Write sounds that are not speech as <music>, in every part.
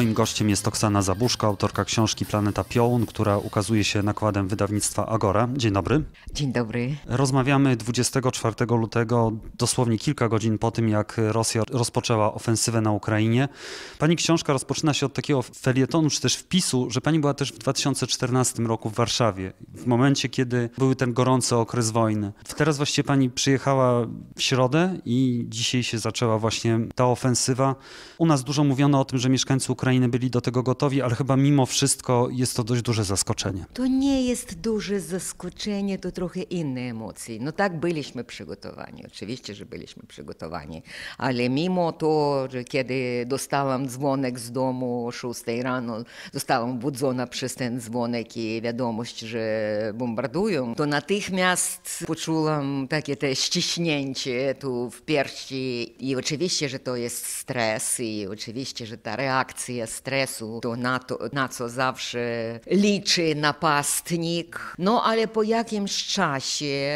Moim gościem jest Oksana Zabuszka, autorka książki Planeta Piołun, która ukazuje się nakładem wydawnictwa Agora. Dzień dobry. Dzień dobry. Rozmawiamy 24 lutego, dosłownie kilka godzin po tym, jak Rosja rozpoczęła ofensywę na Ukrainie. Pani książka rozpoczyna się od takiego felietonu, czy też wpisu, że pani była też w 2014 roku w Warszawie, w momencie, kiedy był ten gorący okres wojny. Teraz właściwie pani przyjechała w środę i dzisiaj się zaczęła właśnie ta ofensywa. U nas dużo mówiono o tym, że mieszkańcy Ukrainy Ukrainy byli do tego gotowi, ale chyba mimo wszystko jest to dość duże zaskoczenie. To nie jest duże zaskoczenie, to trochę inne emocje. No tak byliśmy przygotowani, oczywiście, że byliśmy przygotowani, ale mimo to, że kiedy dostałam dzwonek z domu o 6 rano, zostałam budzona przez ten dzwonek i wiadomość, że bombardują, to natychmiast poczułam takie te ściśnięcie tu w piersi i oczywiście, że to jest stres i oczywiście, że ta reakcja stresu, to na, to, na co zawsze liczy napastnik. No ale po jakimś czasie,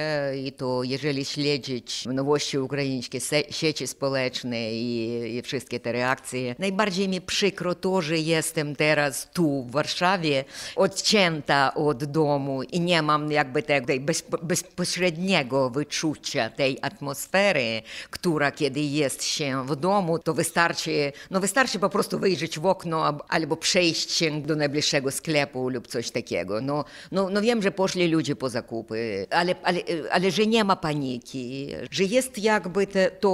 i to jeżeli śledzić nowości ukraińskie, sieci społeczne i, i wszystkie te reakcje, najbardziej mi przykro to, że jestem teraz tu w Warszawie, odcięta od domu i nie mam jakby tego bezpośredniego wyczucia tej atmosfery, która kiedy jest się w domu, to wystarczy, no wystarczy po prostu wyjrzeć w okno albo przejść się do najbliższego sklepu lub coś takiego. No, no, no wiem, że poszli ludzie po zakupy, ale, ale, ale że nie ma paniki, że jest jakby te, to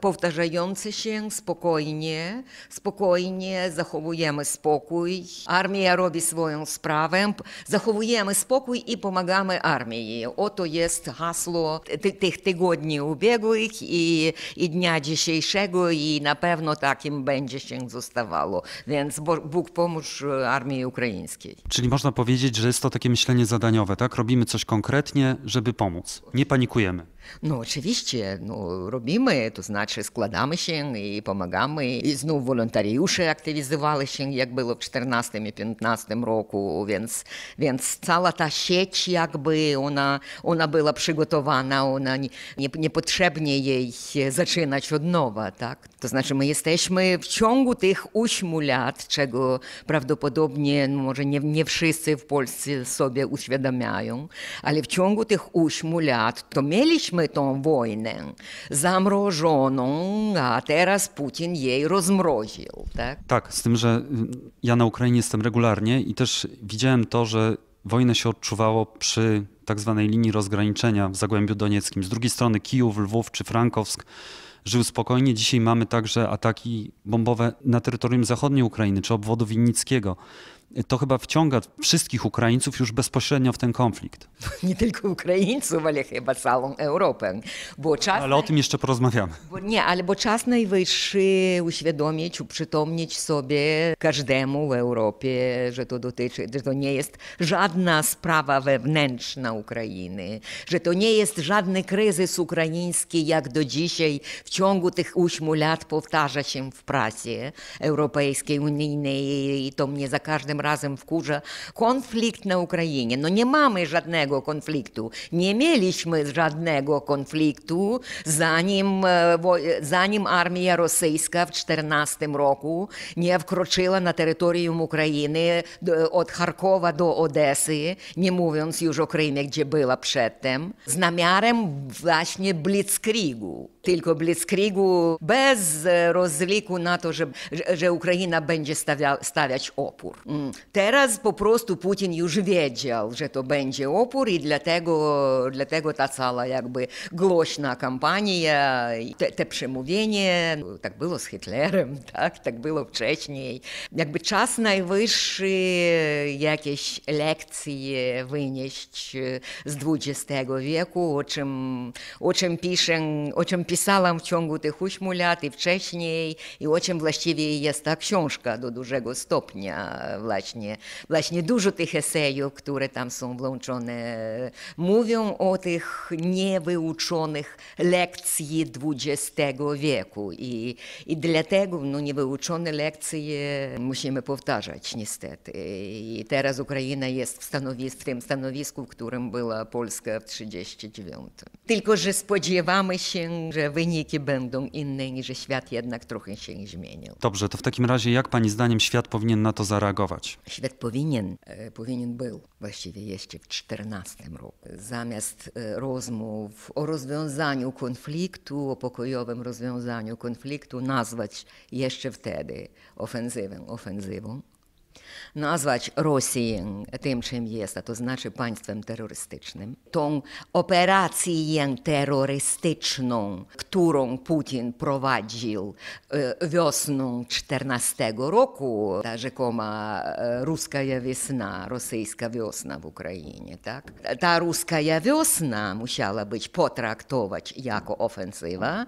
powtarzające się spokojnie, spokojnie zachowujemy spokój, armia robi swoją sprawę, zachowujemy spokój i pomagamy armii. Oto jest hasło tych tygodni ubiegłych i, i dnia dzisiejszego i na pewno takim będzie się zostawało. Więc Bóg pomóż e, armii ukraińskiej. Czyli można powiedzieć, że jest to takie myślenie zadaniowe, tak? Robimy coś konkretnie, żeby pomóc. Nie panikujemy. No oczywiście, robimy, to znaczy składamy się i pomagamy. I znów wolontariusze aktywizowali się, jak było w 14 i 15 roku, więc, cała ta sieć jakby, ona, była przygotowana, ona nie, nie, jej zaczynać od nowa, tak? To znaczy my jesteśmy w ciągu tych 8 lat, czego prawdopodobnie może nie, nie wszyscy w Polsce sobie uświadamiają, ale w ciągu tych 8 lat to mieliśmy mieliśmy tą wojnę zamrożoną, a teraz Putin jej rozmroził. Tak? tak, z tym, że ja na Ukrainie jestem regularnie i też widziałem to, że wojnę się odczuwało przy tak zwanej linii rozgraniczenia w Zagłębiu Donieckim. Z drugiej strony Kijów, Lwów czy Frankowsk żył spokojnie. Dzisiaj mamy także ataki bombowe na terytorium zachodniej Ukrainy czy obwodu winnickiego to chyba wciąga wszystkich Ukraińców już bezpośrednio w ten konflikt. <laughs> Nie tylko Ukraińców, ale chyba całą Europę. Bo czas... Ale o tym jeszcze porozmawiamy. Bo nie, ale bo czas najwyższy uświadomić, uprzytomnić sobie każdemu w Europie, że to dotyczy, że to nie jest żadna sprawa wewnętrzna Ukrainy, że to nie jest żadny kryzys ukraiński, jak do dzisiaj w ciągu tych ośmiu lat powtarza się w prasie europejskiej, unijnej i to mnie za każdym tym razem wkurza konflikt na Ukrainie. No nie mamy żadnego konfliktu. Nie mieliśmy żadnego konfliktu, zanim, zanim armia rosyjska w 2014 roku nie wkroczyła na terytorium Ukrainy od Charkowa do Odesy, nie mówiąc już o Ukrainie, gdzie była przedtem, z namiarem właśnie blitzkriegu tylko blitzkriegu, bez e, rozliku na to, że, że Ukraina będzie stawia, stawiać opór. Mm. Teraz po prostu Putin już wiedział, że to będzie opór i dlatego, dlatego ta cała jakby głośna kampania, te, te przemówienie, tak było z Hitlerem, <laughs> tak, tak było wcześniej. Jakby czas najwyższy jakieś lekcje wynieść z XX wieku, o czym, o czym piszę, o czym pisałem pisałam w ciągu tych ośmiu lat i wcześniej i o czym właściwie jest ta książka do dużego stopnia właśnie. Właśnie dużo tych esejów, które tam są włączone, mówią o tych niewyuczonych lekcji XX wieku i, i dlatego no, niewyuczone lekcje musimy powtarzać niestety. I teraz Ukraina jest w, w tym stanowisku, w którym była Polska w 1939. Tylko, że spodziewamy się, że że wyniki będą inne niż świat jednak trochę się nie zmienił. Dobrze, to w takim razie jak Pani zdaniem świat powinien na to zareagować? Świat powinien, e, powinien był właściwie jeszcze w 2014 roku. Zamiast e, rozmów o rozwiązaniu konfliktu, o pokojowym rozwiązaniu konfliktu nazwać jeszcze wtedy ofensywę, ofensywą, Rosję tym, czym jest, a to znaczy państwem terrorystycznym. Tą operację terrorystyczną, którą Putin prowadził e, wiosną 14 roku, ta rzekoma e, ruska wiosna, rosyjska wiosna w Ukrainie, tak? Ta ruska wiosna musiała być potraktować jako ofensywa,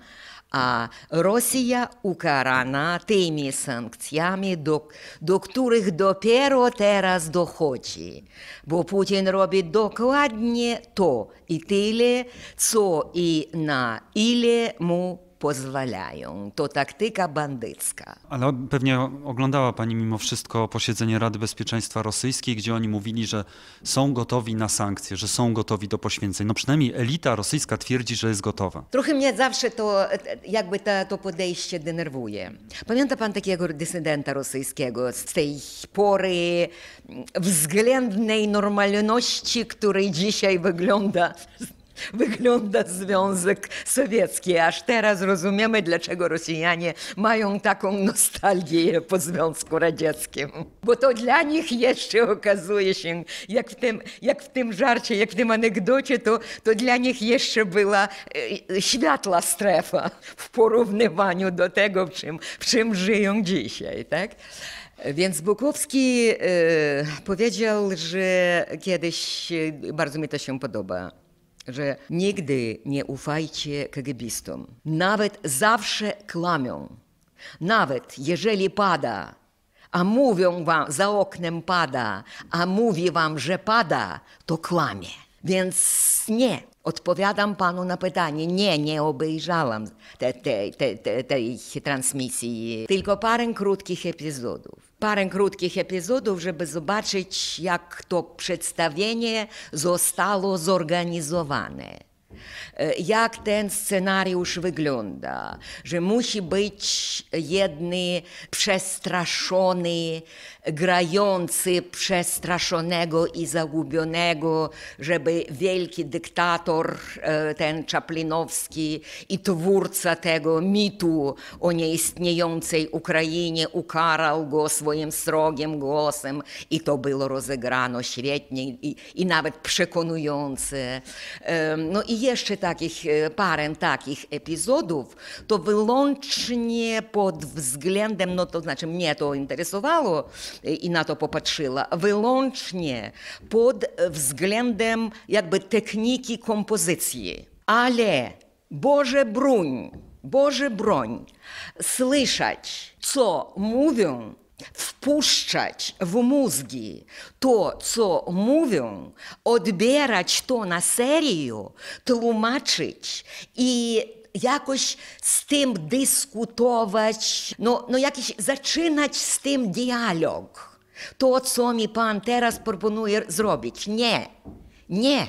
a Rosja ukarana tymi sankcjami, do, do których dopiero teraz dochodzi, bo Putin robi dokładnie to i tyle, co i na ile mu pozwalają. To taktyka bandycka. Ale pewnie oglądała Pani mimo wszystko posiedzenie Rady Bezpieczeństwa Rosyjskiej, gdzie oni mówili, że są gotowi na sankcje, że są gotowi do poświęceń. No przynajmniej elita rosyjska twierdzi, że jest gotowa. Trochę mnie zawsze to, jakby to, to podejście denerwuje. Pamięta Pan takiego dysydenta rosyjskiego z tej pory mm, względnej normalności, który dzisiaj wygląda wygląda Związek Sowiecki. Aż teraz rozumiemy, dlaczego Rosjanie mają taką nostalgię po Związku Radzieckim. Bo to dla nich jeszcze okazuje się, jak w tym, jak w tym żarcie, jak w tym anegdocie, to, to dla nich jeszcze była e, e światła strefa w porównywaniu do tego, w czym, w czym żyją dzisiaj. Tak? Więc Bukowski e, powiedział, że kiedyś e, bardzo mi to się podoba że nigdy nie ufajcie KGBistom. Nawet zawsze kłamią. Nawet jeżeli pada, a mówią wam, za oknem pada, a mówi wam, że pada, to kłamie. Więc nie, Odpowiadam panu na pytanie. Nie, nie obejrzałam tej, tej transmisji. Tylko parę krótkich epizodów parę krótkich epizodów, żeby zobaczyć, jak to przedstawienie zostało zorganizowane. Jak ten scenariusz wygląda, że musi być jedny przestraszony, grający przestraszonego i zagubionego, żeby wielki dyktator, e, ten Czaplinowski i twórca tego mitu o nieistniejącej Ukrainie ukarał go swoim srogim głosem i to było rozegrano świetnie i, i nawet przekonujące. No i jeszcze takich, e, parę takich epizodów, to wyłącznie pod względem, no to znaczy mnie to interesowało e, i na to popatrzyła, wyłącznie pod względem jakby techniki kompozycji. Ale Boże broń, Boże broń, słyszeć, co mówią wpuszczać w mózgi to, co mówią, odbierać to na serio, tłumaczyć i jakoś z tym dyskutować, no, no jakiś zaczynać z tym dialog. To, co mi pan teraz proponuje zrobić. Nie. Nie,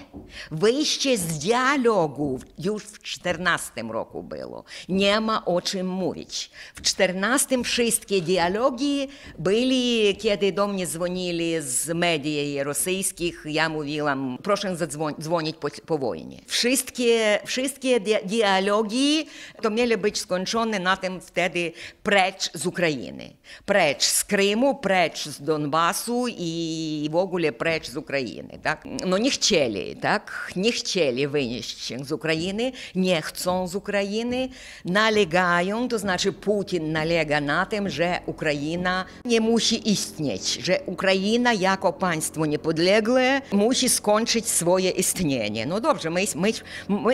wyjście z dialogu już w 14 roku było. Nie ma o czym mówić. W 14 wszystkie dialogi byli, kiedy do mnie dzwonili z mediów rosyjskich, ja mówiłam, proszę zadzwonić po, po wojnie. Wszystkie, wszystkie dialogi to miały być skończone na tym wtedy precz z Ukrainy. Precz z Krymu, precz z Donbasu i w ogóle precz z Ukrainy. Tak? No nie chcieli chcieli, tak? Nie chcieli wynieść się z Ukrainy, nie chcą z Ukrainy, nalegają, to znaczy Putin nalega na tym, że Ukraina nie musi istnieć, że Ukraina jako państwo niepodległe musi skończyć swoje istnienie. No dobrze, my, my,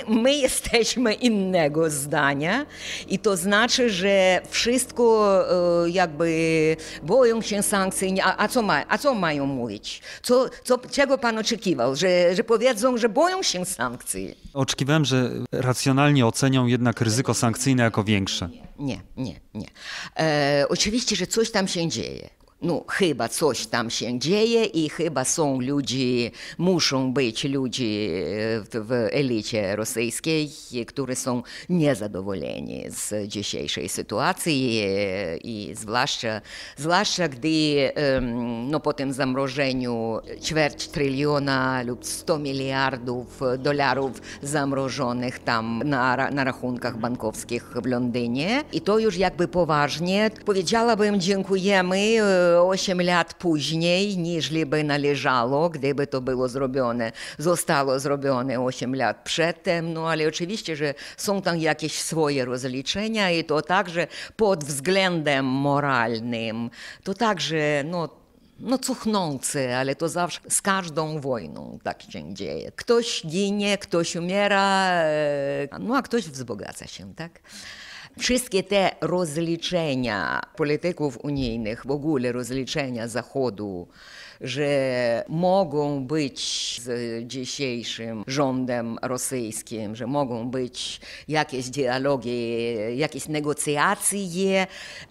my, jesteśmy innego zdania i to znaczy, że wszystko e, jakby boją się sankcji, a, a, co, ma, a co mają mówić? Co, co, czego pan oczekiwał, że że powiedzą, że boją się sankcji. Oczekiwałem, że racjonalnie ocenią jednak ryzyko sankcyjne jako większe. Nie, nie, nie. E, oczywiście, że coś tam się dzieje no chyba coś tam się dzieje i chyba są ludzie, muszą być ludzie w elicie rosyjskiej, którzy są niezadowoleni z dzisiejszej sytuacji i zwłaszcza, zwłaszcza gdy no, po tym zamrożeniu ćwierć tryliona lub 100 miliardów dolarów zamrożonych tam na, na rachunkach bankowskich w Londynie i to już jakby poważnie powiedziałabym dziękujemy 8 lat później, niż by należało, gdyby to było zrobione, zostało zrobione 8 lat przedtem, no ale oczywiście, że są tam jakieś swoje rozliczenia i to także pod względem moralnym, to także, no, no cuchnący, ale to zawsze z każdą wojną tak się dzieje. Ktoś ginie, ktoś umiera, e, no a ktoś wzbogaca się, tak? Wszystkie te rozliczenia polityków unijnych, w ogóle rozliczenia Zachodu, że mogą być z dzisiejszym rządem rosyjskim, że mogą być jakieś dialogi, jakieś negocjacje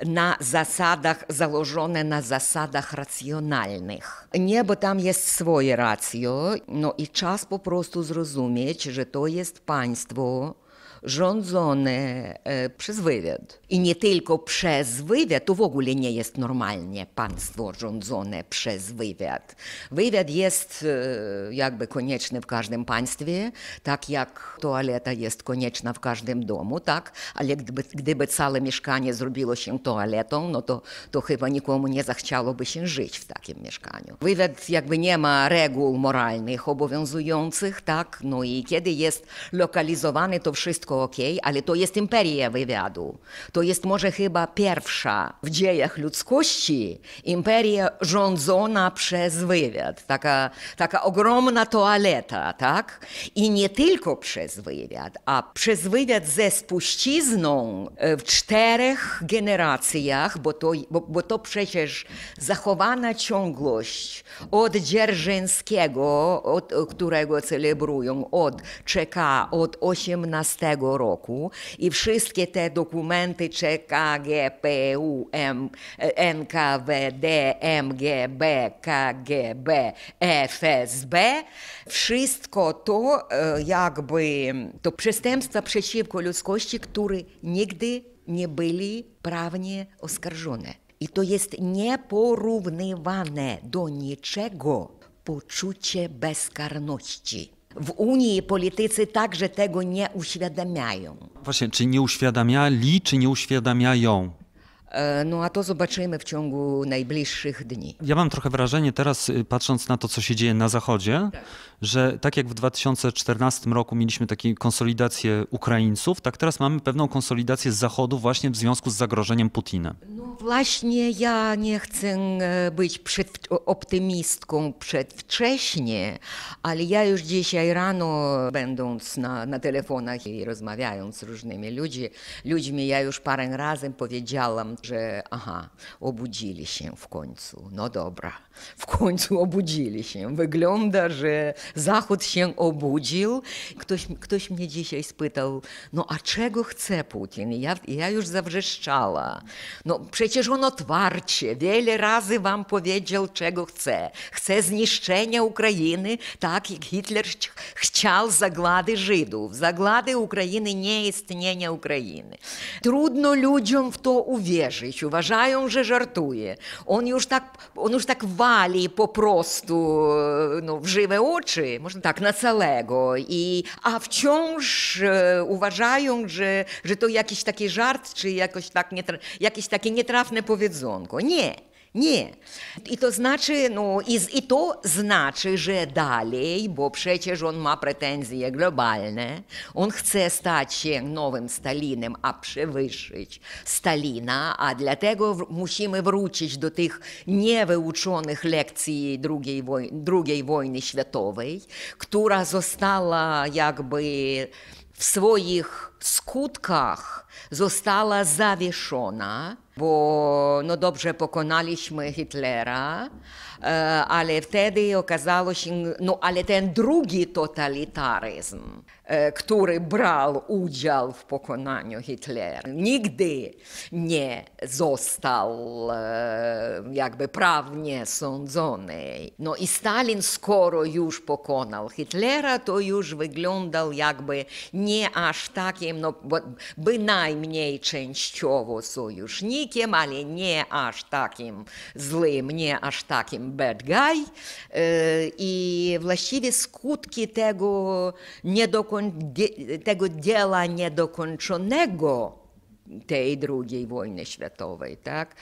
na zasadach, założone na zasadach racjonalnych. Nie, bo tam jest swoje racjo, no i czas po prostu zrozumieć, że to jest państwo, rządzone e, przez wywiad. I nie tylko przez wywiad, to w ogóle nie jest normalnie państwo rządzone przez wywiad. Wywiad jest e, jakby konieczny w każdym państwie, tak jak toaleta jest konieczna w każdym domu, tak? Ale gdyby, gdyby całe mieszkanie zrobiło się toaletą, no to, to chyba nikomu nie zachciałoby się żyć w takim mieszkaniu. Wywiad jakby nie ma reguł moralnych obowiązujących, tak? No i kiedy jest lokalizowany, to wszystko OK, ale to jest imperia wywiadu. To jest może chyba pierwsza w dziejach ludzkości imperia rządzona przez wywiad. Taka, taka ogromna toaleta, tak? I nie tylko przez wywiad, a przez wywiad ze spuścizną e, w czterech generacjach, bo to, bo, bo to przecież zachowana ciągłość od Dzierżyńskiego, od którego celebrują, od Czeka, od XVIII roku i wszystkie te dokumenty CKGPU, PU, NKWD, MGB, KGB, FSB, wszystko to e, jakby to przestępstwa przeciwko ludzkości, które nigdy nie byli prawnie oskarżone. I to jest nieporównywane do niczego poczucie bezkarności. W Unii politycy także tego nie uświadamiają. Właśnie, czy nie uświadamiali, czy nie uświadamiają? E, no a to zobaczymy w ciągu najbliższych dni. Ja mam trochę wrażenie teraz, y, patrząc na to, co się dzieje na Zachodzie, tak. że tak jak w 2014 roku mieliśmy taką konsolidację Ukraińców, tak teraz mamy pewną konsolidację z Zachodu właśnie w związku z zagrożeniem Putina. No właśnie ja nie chcę e, być przed, optymistką przedwcześnie, ale ja już dzisiaj rano, będąc na, na telefonach i rozmawiając z różnymi ludźmi, ludźmi, ja już parę razy powiedziałam, że aha, obudzili się w końcu. No dobra, w końcu obudzili się. Wygląda, że Zachód się obudził. Ktoś, ktoś mnie dzisiaj spytał, no a czego chce Putin? Ja, ja już zawrzeszczała. No przecież on otwarcie wiele razy wam powiedział, czego chce. Chce zniszczenia Ukrainy, tak jak Hitler ch chciał zagłady Żydów, zagłady Ukrainy, nie istnienia Ukrainy. Trudno ludziom w to uwierzyć Jeżyś. Uważają, że żartuje. On już tak, on już tak wali po prostu no, w żywe oczy, można tak, na całego. I, a wciąż e, uważają, że, że to jakiś taki żart, czy jakoś tak jakieś takie nietrafne powiedzonko. Nie. Nie. I to znaczy, no, i, i to znaczy, że dalej, bo przecież on ma pretensje globalne, on chce stać się nowym Stalinem, a przewyższyć Stalina, a dlatego musimy wrócić do tych niewyuczonych lekcji II wojny, wojny światowej, która została jakby w swoich skutkach została zawieszona bo no dobrze pokonaliśmy Hitlera, e, ale wtedy okazało się, no ale ten drugi totalitaryzm, e, który brał udział w pokonaniu Hitlera, nigdy nie został e, jakby prawnie sądzony. No i Stalin skoro już pokonał Hitlera, to już wyglądał jakby nie aż takim, no bynajmniej częściowo sojusznikiem, ale nie aż takim złym, nie aż takim bad guy. E, I właściwie skutki tego, tego dzieła niedokończonego tej drugiej wojny światowej, tak?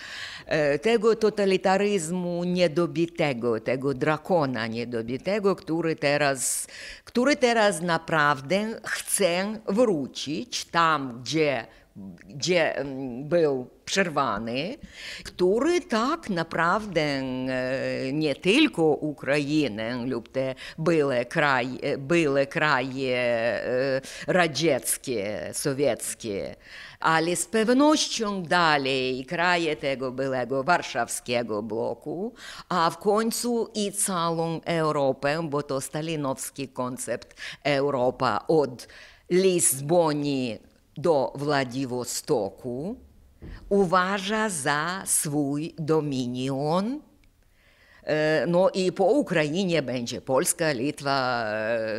E, tego totalitaryzmu niedobitego, tego drakona niedobitego, który teraz, który teraz naprawdę chce wrócić tam, gdzie gdzie mm, był przerwany, który tak naprawdę e, nie tylko Ukrainę lub te były, e, były kraje radzieckie, sowieckie, ale z pewnością dalej kraje tego byłego warszawskiego bloku, a w końcu i całą Europę, bo to stalinowski koncept Europa od Lizbonii do Władiwostoku uważa za swój dominion E, no i po Ukrainie będzie Polska, Litwa, e,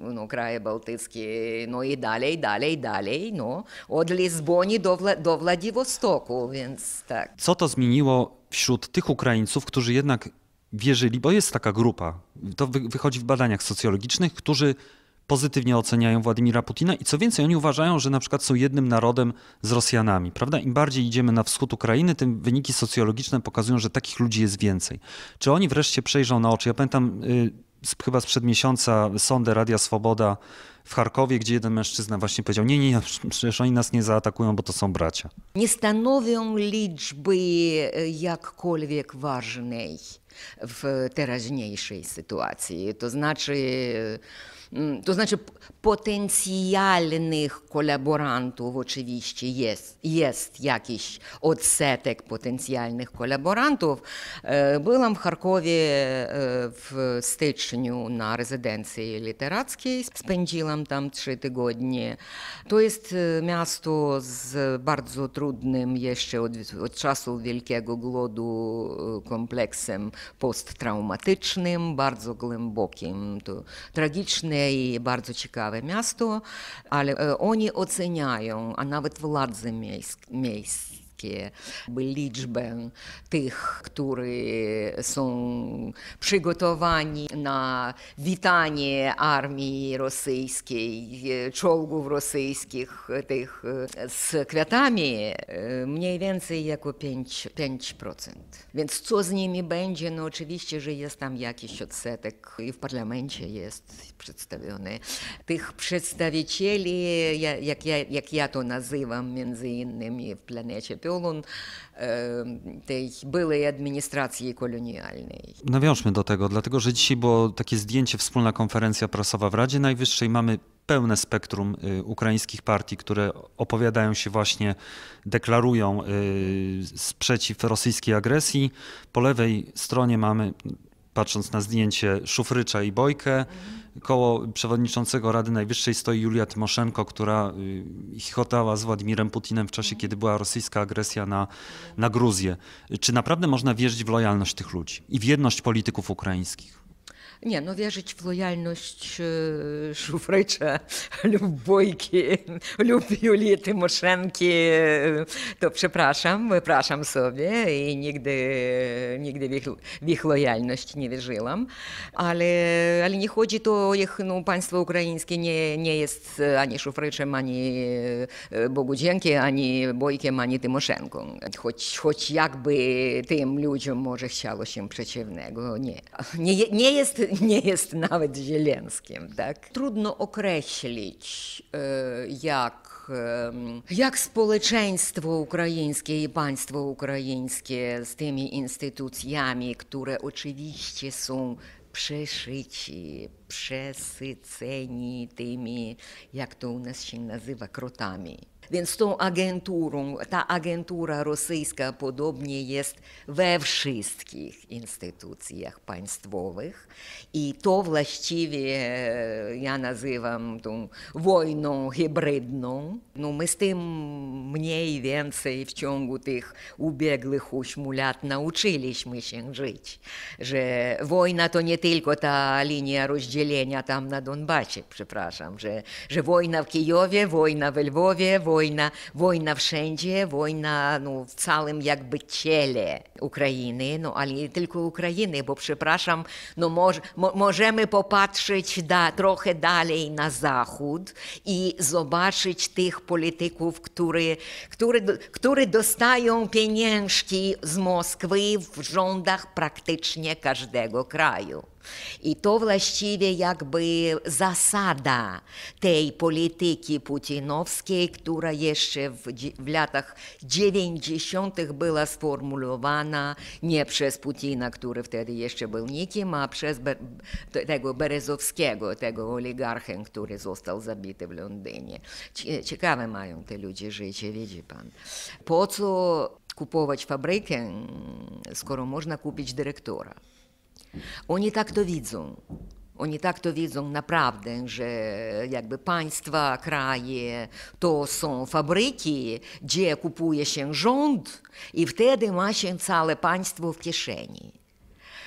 no, kraje bałtyckie, no i dalej, dalej, dalej, no, od Lizboni do, Wla do Władiwostoku, więc tak. Co to zmieniło wśród tych Ukraińców, którzy jednak wierzyli, bo jest taka grupa, to wychodzi w badaniach socjologicznych, którzy pozytywnie oceniają Władimira Putina i co więcej, oni uważają, że na przykład są jednym narodem z Rosjanami, prawda? Im bardziej idziemy na wschód Ukrainy, tym wyniki socjologiczne pokazują, że takich ludzi jest więcej. Czy oni wreszcie przejrzą na oczy? Ja pamiętam yy, chyba sprzed miesiąca sondę Radia Swoboda w Charkowie, gdzie jeden mężczyzna właśnie powiedział, nie, nie, przecież oni nas nie zaatakują, bo to są bracia. Nie stanowią liczby e, jakkolwiek ważnej w teraźniejszej sytuacji. To znaczy, e, mm, to znaczy potencjalnych kolaborantów oczywiście jest, jest jakiś odsetek potencjalnych kolaborantów. E, byłam w Charkowie w styczniu na rezydencji literackiej, spędziłam mieszkałam tam trzy tygodnie. To jest e, miasto z bardzo trudnym jeszcze od, od czasu Wielkiego Głodu e, kompleksem posttraumatycznym, bardzo głębokim. To tragiczne i bardzo ciekawe miasto, ale e, oni oceniają, a nawet władze miejsc, miejsc niskie, liczbę tych, którzy są przygotowani na witanie armii rosyjskiej, czołgów rosyjskich tych z kwiatami, mniej więcej jako 5, 5%. Więc co z nimi będzie? No oczywiście, że jest tam jakiś odsetek i w parlamencie jest przedstawiony. Tych przedstawicieli, jak ja, jak ja to nazywam między innymi w planecie tej byłej administracji kolonialnej. Nawiążmy do tego, dlatego że dzisiaj było takie zdjęcie, wspólna konferencja prasowa w Radzie Najwyższej. Mamy pełne spektrum y, ukraińskich partii, które opowiadają się właśnie, deklarują y, sprzeciw rosyjskiej agresji. Po lewej stronie mamy, patrząc na zdjęcie, Szufrycza i Bojkę. Mhm koło przewodniczącego Rady Najwyższej stoi Julia Tymoszenko, która y, chichotała z Władimirem Putinem w czasie, mm. kiedy była rosyjska agresja na, na Gruzję. Czy naprawdę można wierzyć w lojalność tych ludzi i w jedność polityków ukraińskich? Nie, no wierzyć w lojalność e, Szufrycza <laughs> lub Bojki <laughs> lub Julii Tymoszenki, e, to przepraszam, przepraszam sobie i nigdy, nigdy w, ich, w ich lojalność nie wierzyłam. Ale, ale nie chodzi to o ich, no państwo ukraińskie nie, nie jest e, ani Szufryczem, ani Bogudzienki, ani Bojkiem, ani Tymoszenką. Choć, choć jakby tym ludziom może chciało się przeciwnego, nie. Nie, nie jest <laughs> nie jest nawet Zielenskim. Tak? Trudno określić, e, jak, jak społeczeństwo ukraińskie i państwo ukraińskie z tymi instytucjami, które oczywiście są przeszyci, przesyceni tymi, jak to u nas się nazywa, krotami więc tą agenturą, ta agentura rosyjska podobnie jest we wszystkich instytucjach państwowych i to właściwie e, ja nazywam tą wojną hybrydną. No my z tym mniej więcej w ciągu tych ubiegłych ośmiu lat nauczyliśmy się żyć, że wojna to nie tylko ta linia rozdzielenia tam na Donbasie, przepraszam, że, że wojna w Kijowie, wojna w Lwowie, wojna wojna, wojna wszędzie, wojna no, w całym jakby ciele Ukrainy, no ale nie tylko Ukrainy, bo przepraszam, no moż, mo, możemy popatrzeć da, trochę dalej na zachód i zobaczyć tych polityków, którzy, którzy, którzy dostają pieniężki z Moskwy w rządach praktycznie każdego kraju. I to właściwie jakby zasada tej polityki putinowskiej, która jeszcze w, latach 90. była sformułowana nie przez Putina, który wtedy jeszcze był nikim, a przez tego Berezowskiego, tego oligarcha, który został zabity w Londynie. Ciekawe mają te ludzie życie, widzi pan. Po co kupować fabrykę, skoro można kupić dyrektora? Oni tak to widzą. Oni tak to widzą naprawdę, że jakby państwa, kraje to są fabryki, gdzie kupuje się rząd i wtedy ma się całe państwo w kieszeni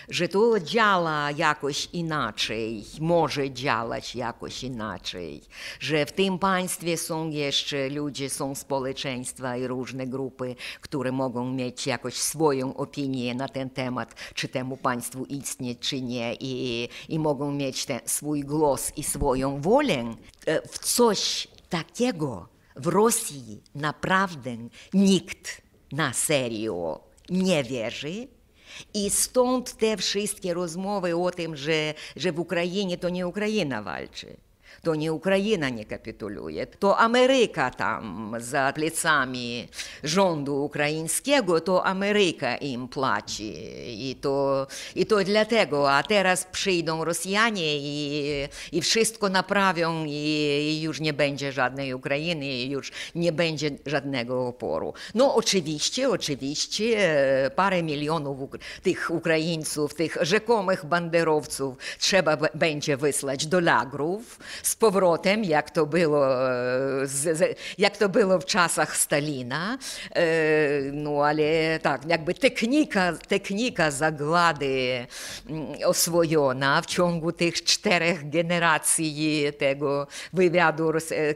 że to działa jakoś inaczej, może działać jakoś inaczej, że w tym państwie są jeszcze ludzie, są społeczeństwa i różne grupy, które mogą mieć jakoś swoją opinię na ten temat, czy temu państwu istnieć, czy nie, i, i mogą mieć ten swój głos i swoją wolę e, w coś takiego w Rosji naprawdę nikt na serio nie wierzy, I stąd te wszystkie rozmowy o tym, że, że w Ukrainie to nie Ukraina walczy. To nie Ukraina nie kapituluje. To Ameryka tam za plecami rządu ukraińskiego, to Ameryka im płaci i to, i to dlatego, a teraz przyjdą Rosjanie i, i wszystko naprawią i, już nie będzie żadnej Ukrainy, i już nie będzie żadnego oporu. No oczywiście, oczywiście e, parę milionów tych Ukraińców, tych rzekomych banderowców trzeba będzie wysłać do lagrów, з поворотом, як то було е, як то було в часах Сталіна. Е, ну, але так, якби техніка техніка заглади освоєна в чонгу тих чотирьох генерацій того вивяду е,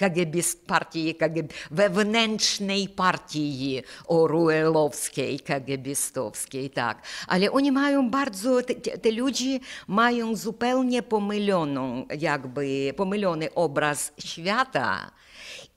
КГБіст партії, КГБ, вевненшній партії Оруеловській, КГБістовській, так. Але вони мають дуже, ті люди мають зупевне помильону, якби jakby pomylony obraz świata.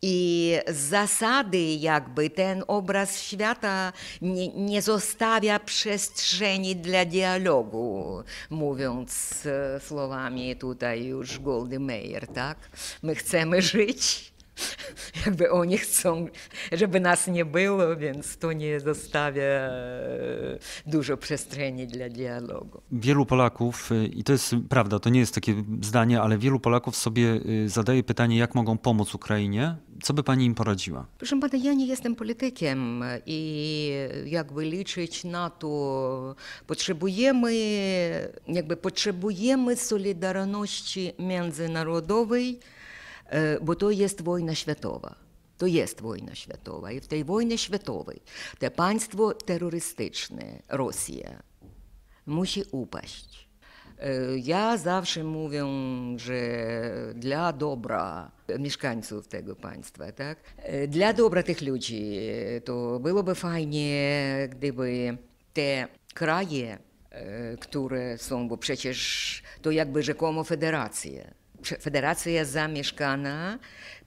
I zasady, jakby ten obraz świata nie, nie zostawia przestrzeni dla dialogu, mówiąc słowami tutaj już Goldy Meir, tak? My chcemy żyć <laughs> jakby oni <laughs> chcą, żeby nas nie było, więc to nie zostawia e, dużo przestrzeni dla dialogu. Wielu Polaków, e, i to jest prawda, to nie jest takie zdanie, ale wielu Polaków sobie e, zadaje pytanie, jak mogą pomóc Ukrainie. Co by pani im poradziła? Proszę pana, ja nie jestem politykiem i jakby liczyć na to, potrzebujemy, jakby potrzebujemy solidarności międzynarodowej, E, bo to jest wojna światowa. To jest wojna światowa i w tej wojnie światowej to państwo terrorystyczne, Rosja, musi upaść. E, ja zawsze mówię, że dla dobra mieszkańców tego państwa, tak? E, dla dobra tych ludzi, to byłoby fajnie, gdyby te kraje, które są, bo przecież to jakby rzekomo federacje, federacja zamieszkana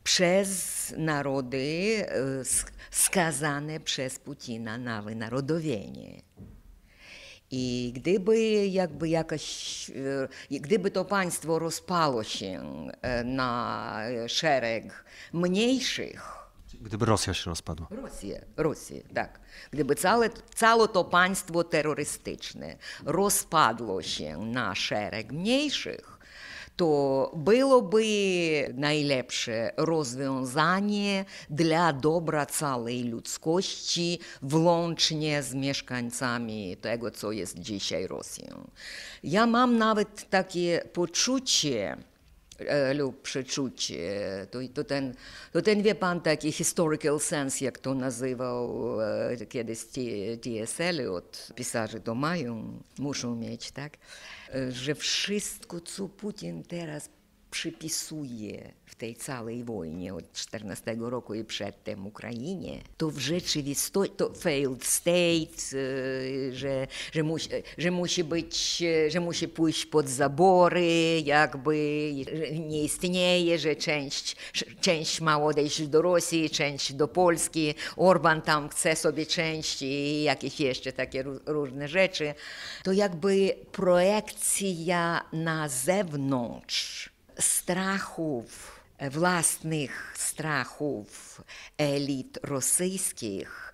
przez narody e, skazane przez Putina na wynarodowienie. I gdyby jakby jakoś, e, gdyby to państwo rozpało się e, na szereg mniejszych, Gdyby Rosja się rozpadła. Rosja, Rosja, tak. Gdyby całe, całe to państwo terrorystyczne rozpadło się na szereg mniejszych, to byłoby najlepsze rozwiązanie dla dobra całej ludzkości, włącznie z mieszkańcami tego, co jest dzisiaj Rosją. Ja mam nawet takie poczucie, E, lub przeczucie. To, to, ten, to ten, wie pan, taki historical sense, jak to nazywał e, kiedyś T.S. Eliot, pisarze to mają, muszą mieć, tak? E, że wszystko, co Putin teraz przypisuje w tej całej wojnie od 14 roku i przedtem Ukrainie, to w rzeczywistości, to failed state, y, że, że, musi, że musi być, że musi pójść pod zabory, jakby nie istnieje, że część, część ma odejść do Rosji, część do Polski, Orban tam chce sobie część i jakieś jeszcze takie różne rzeczy. To jakby projekcja na zewnątrz strachów, własnych strachów elit rosyjskich,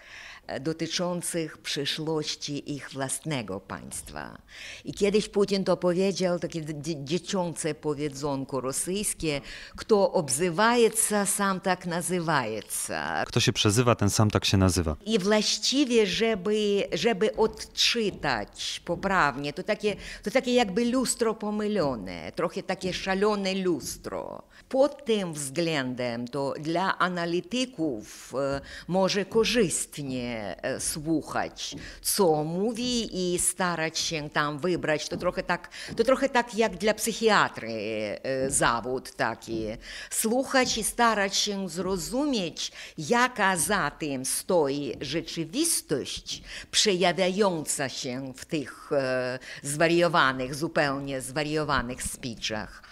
E, dotyczących przyszłości ich własnego państwa. I kiedyś Putin to powiedział, takie dzieciące powiedzonko rosyjskie, kto obzywaється, sam tak nazywaється. Kto się przezywa, ten sam tak się nazywa. I właściwie, żeby, żeby odczytać poprawnie, to takie, to takie jakby lustro pomylone, trochę takie szalone lustro. Pod tym względem to dla analityków e, może korzystnie E, słuchać, co mówi i starać się tam wybrać. To trochę tak, to trochę tak jak dla psychiatry e, zawód taki. Słuchać i starać się zrozumieć, jaka za tym stoi rzeczywistość przejawiająca się w tych e, zwariowanych, zupełnie zwariowanych speechach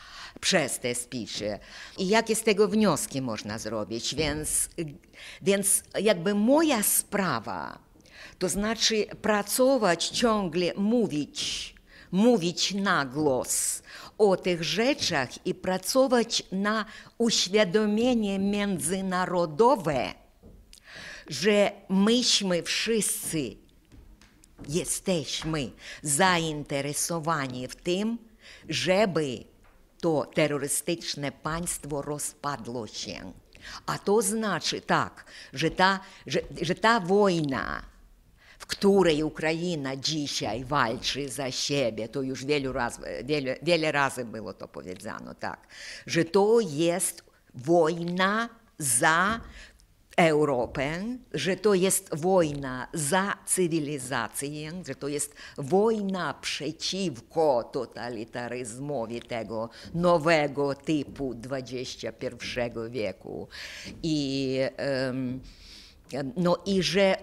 przez te spisze. I jakie z tego wnioski można zrobić. Więc, więc jakby moja sprawa, to znaczy pracować ciągle, mówić, mówić na głos o tych rzeczach i pracować na uświadomienie międzynarodowe, że myśmy wszyscy jesteśmy zainteresowani w tym, żeby то террористичне панство розпадло ще. А то значит так, что та, же, же та война, в которой Украина dzisiaj walczy za siebie, to już wielu raz, wiele, wiele razy było to powiedziano, tak, że to jest wojna za Europę, że to jest wojna za cywilizację, że to jest wojna przeciwko totalitaryzmowi tego nowego typu XXI wieku. I, no i że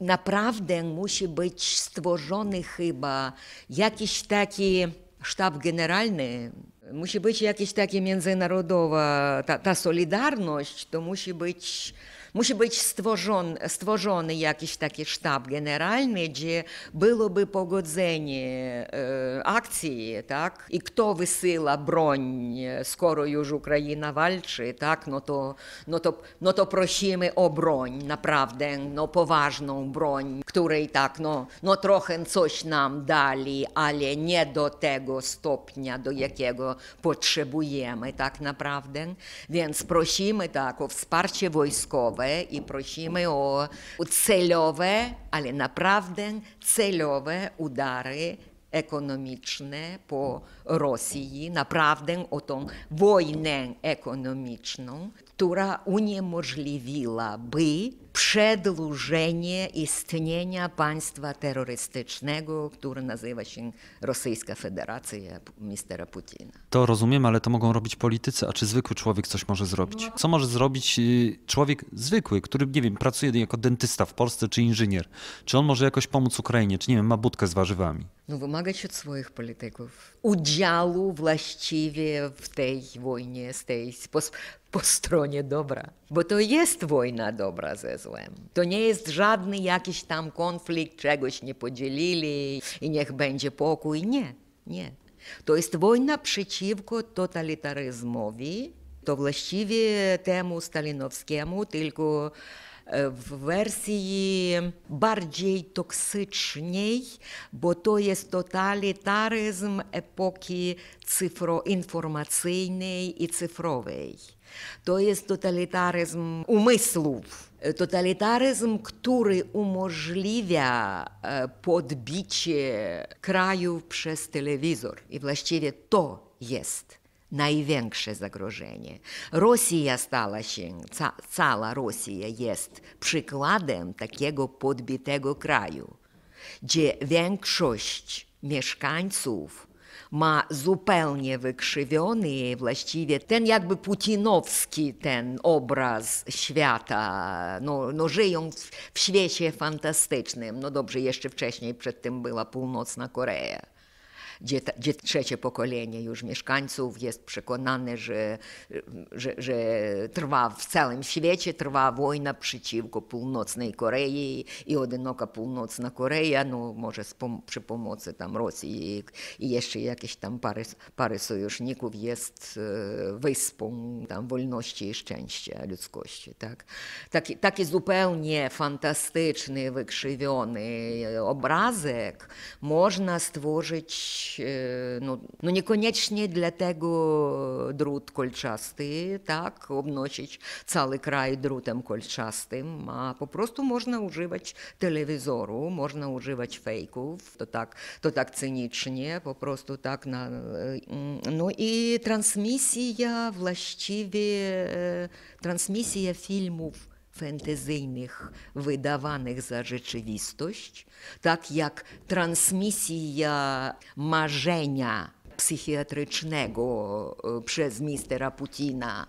naprawdę musi być stworzony chyba jakiś taki sztab generalny Musi być jakieś takie międzynarodowa, ta, ta solidarność to musi być musi być stworzony, stworzony jakiś taki sztab generalny, gdzie byłoby pogodzenie e, akcji, tak? I kto wysyła broń, skoro już Ukraina walczy, tak? No to, no to, no to prosimy o broń, naprawdę, no poważną broń, której tak, no, no trochę coś nam dali, ale nie do tego stopnia, do jakiego potrzebujemy tak naprawdę. Więc prosimy tak o wsparcie wojskowe, małe i prosimy o celowe, ale naprawdę celowe udary ekonomiczne po Rosji, naprawdę o tą wojnę ekonomiczną, która uniemożliwiłaby przedłużenie istnienia państwa terrorystycznego, które nazywa się Rosyjska Federacja mistera Putina. To rozumiem, ale to mogą robić politycy, a czy zwykły człowiek coś może zrobić? Co może zrobić y, człowiek zwykły, który, nie wiem, pracuje jako dentysta w Polsce czy inżynier? Czy on może jakoś pomóc Ukrainie? Czy, nie wiem, ma budkę z warzywami? No, wymagać od swoich polityków udziału właściwie w tej wojnie, z tej, po, stronie dobra. Bo to jest wojna dobra ze złem. To nie jest żadny jakiś tam konflikt, czegoś nie podzielili i niech będzie pokój. Nie, nie. To jest wojna przeciwko totalitaryzmowi, to właściwie temu stalinowskiemu, tylko e, w wersji bardziej toksycznej, bo to jest totalitaryzm epoki cyfro-informacyjnej i cyfrowej. To jest totalitaryzm umysłów E, totalitaryzm, który umożliwia e, podbicie kraju przez telewizor. I właściwie to jest największe zagrożenie. Rosja stała się, cała Rosja jest przykładem takiego podbitego kraju, gdzie większość mieszkańców ma zupełnie wykrzywiony właściwie ten jakby putinowski ten obraz świata, no, no żyją w, w świecie fantastycznym. No dobrze, jeszcze wcześniej przed tym była Północna Korea gdzie, ta, gdzie trzecie pokolenie już mieszkańców jest przekonane, że, że, że trwa w całym świecie trwa wojna przeciwko północnej Korei i odnoka północna Korea, no może pom przy pomocy tam Rosji i, i jeszcze jakieś tam parę, parę sojuszników jest e, wyspą tam wolności i szczęścia ludzkości. Tak? Taki, taki zupełnie fantastyczny, wykrzywiony obrazek można stworzyć mieć no, no niekoniecznie dlatego drut kolczasty, tak, obnosić cały kraj drutem kolczastym, a po prostu można używać telewizoru, można używać fejków, to tak, to tak cynicznie, po prostu tak na, no i transmisja właściwie, transmisja filmów fentezyjnych wydawanych za rzeczywistość, tak jak transmisja marzenia psychiatrycznego e, przez mistera Putina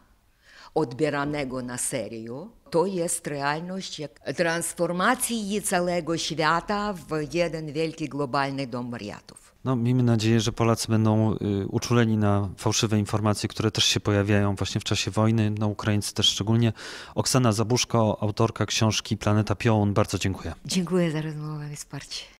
odbieranego na serio. To jest realność transformacji całego świata w jeden wielki globalny dom wariatów. No, miejmy nadzieję, że Polacy będą y, uczuleni na fałszywe informacje, które też się pojawiają właśnie w czasie wojny, no Ukraińcy też szczególnie. Oksana Zabuszko, autorka książki Planeta Piołun, bardzo dziękuję. Dziękuję za rozmowę i wsparcie.